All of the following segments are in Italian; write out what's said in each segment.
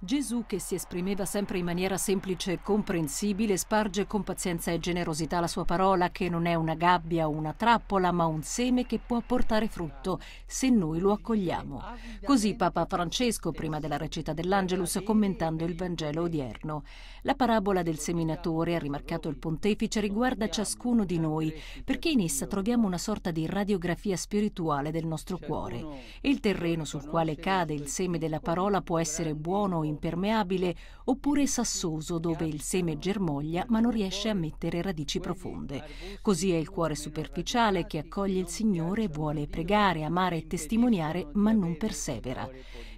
Gesù, che si esprimeva sempre in maniera semplice e comprensibile, sparge con pazienza e generosità la sua parola, che non è una gabbia o una trappola, ma un seme che può portare frutto se noi lo accogliamo. Così Papa Francesco, prima della recita dell'Angelus, commentando il Vangelo odierno. La parabola del seminatore, ha rimarcato il pontefice, riguarda ciascuno di noi, perché in essa troviamo una sorta di radiografia spirituale del nostro cuore. Il terreno sul quale cade il seme della parola può essere buono o impermeabile oppure sassoso dove il seme germoglia ma non riesce a mettere radici profonde. Così è il cuore superficiale che accoglie il Signore, vuole pregare, amare e testimoniare ma non persevera.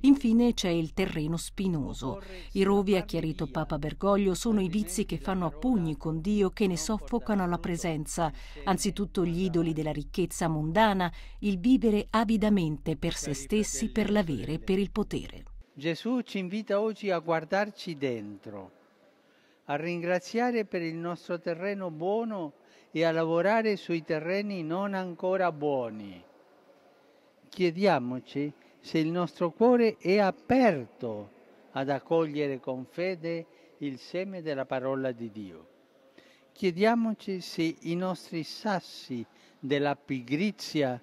Infine c'è il terreno spinoso. I rovi, ha chiarito Papa Bergoglio, sono i vizi che fanno a pugni con Dio, che ne soffocano la presenza, anzitutto gli idoli della ricchezza mondana, il vivere avidamente per se stessi, per l'avere e per il potere. Gesù ci invita oggi a guardarci dentro, a ringraziare per il nostro terreno buono e a lavorare sui terreni non ancora buoni. Chiediamoci se il nostro cuore è aperto ad accogliere con fede il seme della parola di Dio. Chiediamoci se i nostri sassi della pigrizia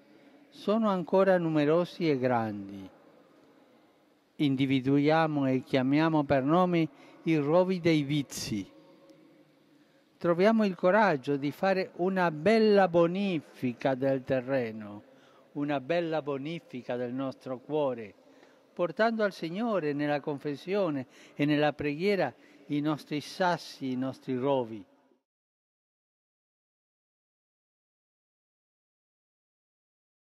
sono ancora numerosi e grandi individuiamo e chiamiamo per nome i rovi dei vizi. Troviamo il coraggio di fare una bella bonifica del terreno, una bella bonifica del nostro cuore, portando al Signore nella confessione e nella preghiera i nostri sassi, i nostri rovi.